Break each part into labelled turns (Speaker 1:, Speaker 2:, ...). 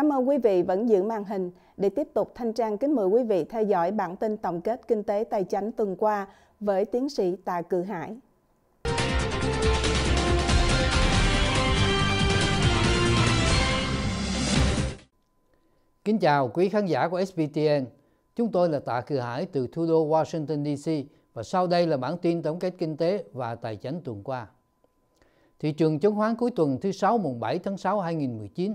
Speaker 1: Cảm ơn quý vị vẫn giữ màn hình. Để tiếp tục, Thanh Trang kính mời quý vị theo dõi bản tin tổng kết kinh tế tài chính tuần qua với tiến sĩ Tạ Cự Hải. Kính chào quý khán giả của SBTN. Chúng tôi là Tạ Cự Hải từ thủ đô Washington DC và sau đây là bản tin tổng kết kinh tế và tài chính tuần qua. Thị trường chứng khoán cuối tuần thứ 6 mùng 7 tháng 6 2019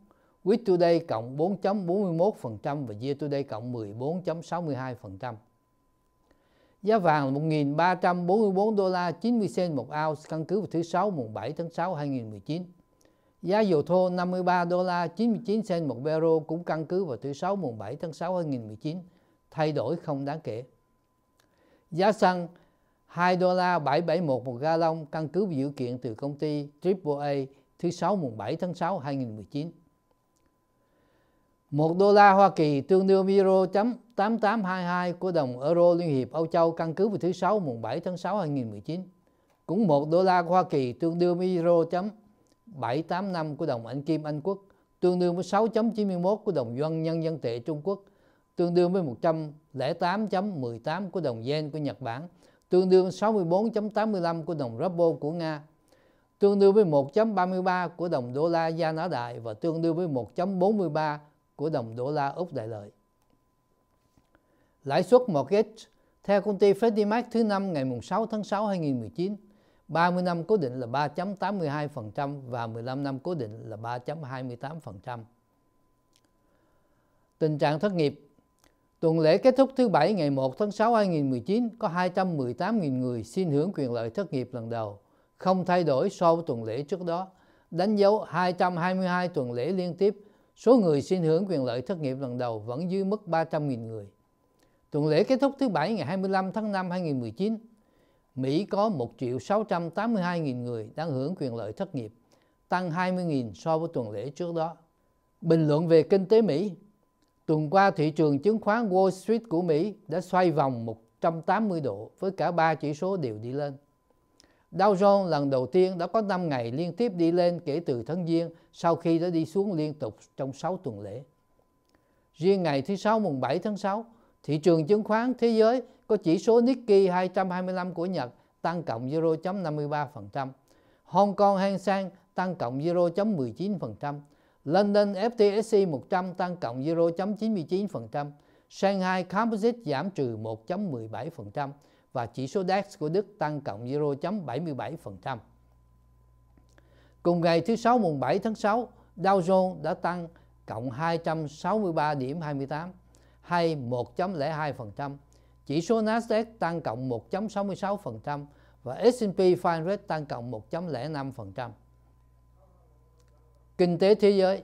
Speaker 1: Week today cộng 4.41% và year today cộng 14.62%. Giá vàng là 1.344 đô la 90 cent một ounce căn cứ vào thứ Sáu mùng 7 tháng 6 2019. Giá dầu thô 53 đô la 99 cent một barrel cũng căn cứ vào thứ Sáu mùng 7 tháng 6 2019, thay đổi không đáng kể. Giá xăng 2 đô la 771 một ga lông căn cứ vào dự kiện từ công ty AAA thứ Sáu mùng 7 tháng 6 2019. 1 đô la Hoa Kỳ tương đương với euro 8822 của đồng euro Liên hiệp Âu Châu căn cứ vào thứ Sáu mùng 7 tháng 6 2019. Cũng 1 đô la Hoa Kỳ tương đương với euro 785 của đồng Anh Kim Anh Quốc, tương đương với 6.91 của đồng Yuan Nhân dân tệ Trung Quốc, tương đương với 108.18 của đồng Yen của Nhật Bản, tương đương 64.85 của đồng Ruble của Nga, tương đương với 1.33 của đồng đô la da Ná Đại và tương đương với 1.43 của đồng đô la Úc đại lợi. Lãi suất mortgage theo công ty Freddie Mac thứ năm ngày 6 tháng 6 2019, 30 năm cố định là 3.82% và 15 năm cố định là 3.28%. Tình trạng thất nghiệp Tuần lễ kết thúc thứ Bảy ngày 1 tháng 6 2019 có 218.000 người xin hưởng quyền lợi thất nghiệp lần đầu, không thay đổi so với tuần lễ trước đó, đánh dấu 222 tuần lễ liên tiếp số người xin hưởng quyền lợi thất nghiệp lần đầu vẫn dưới mức 300.000 người. Tuần lễ kết thúc thứ Bảy ngày 25 tháng 5 2019, Mỹ có 1 triệu 682.000 người đang hưởng quyền lợi thất nghiệp, tăng 20.000 so với tuần lễ trước đó. Bình luận về kinh tế Mỹ Tuần qua, thị trường chứng khoán Wall Street của Mỹ đã xoay vòng 180 độ với cả ba chỉ số đều đi lên. Dow Jones lần đầu tiên đã có 5 ngày liên tiếp đi lên kể từ tháng Giêng sau khi đã đi xuống liên tục trong 6 tuần lễ. Riêng ngày thứ Sáu mùng 7 tháng 6, thị trường chứng khoán thế giới có chỉ số Nikkei 225 của Nhật tăng cộng 0.53%, Hong Kong Hang Seng tăng cộng 0.19%, London FTSE 100 tăng cộng 0.99%, Shanghai Composite giảm trừ 1.17%, và chỉ số DAX của Đức tăng cộng 0.77%. Cùng ngày thứ Sáu mùng 7 tháng 6, Dow Jones đã tăng cộng 263 điểm 28 hay 1.02%. Chỉ số Nasdaq tăng cộng 1.66% và S&P 500 tăng cộng 1.05%. Kinh tế thế giới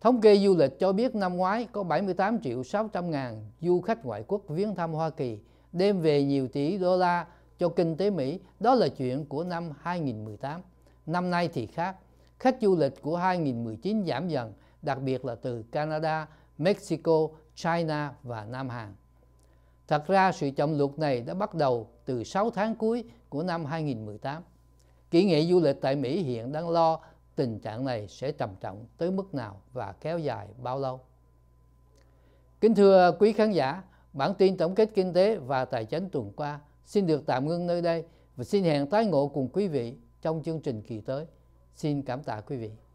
Speaker 1: Thống kê du lịch cho biết năm ngoái có 78 triệu 600 ngàn du khách ngoại quốc viếng thăm Hoa Kỳ – đem về nhiều tỷ đô la cho kinh tế Mỹ. Đó là chuyện của năm 2018. Năm nay thì khác. Khách du lịch của 2019 giảm dần, đặc biệt là từ Canada, Mexico, China và Nam Hàn. Thật ra sự chậm luật này đã bắt đầu từ 6 tháng cuối của năm 2018. Kỹ nghệ du lịch tại Mỹ hiện đang lo tình trạng này sẽ trầm trọng tới mức nào và kéo dài bao lâu. Kính thưa quý khán giả, Bản tin tổng kết kinh tế và tài chính tuần qua xin được tạm ngưng nơi đây và xin hẹn tái ngộ cùng quý vị trong chương trình kỳ tới. Xin cảm tạ quý vị.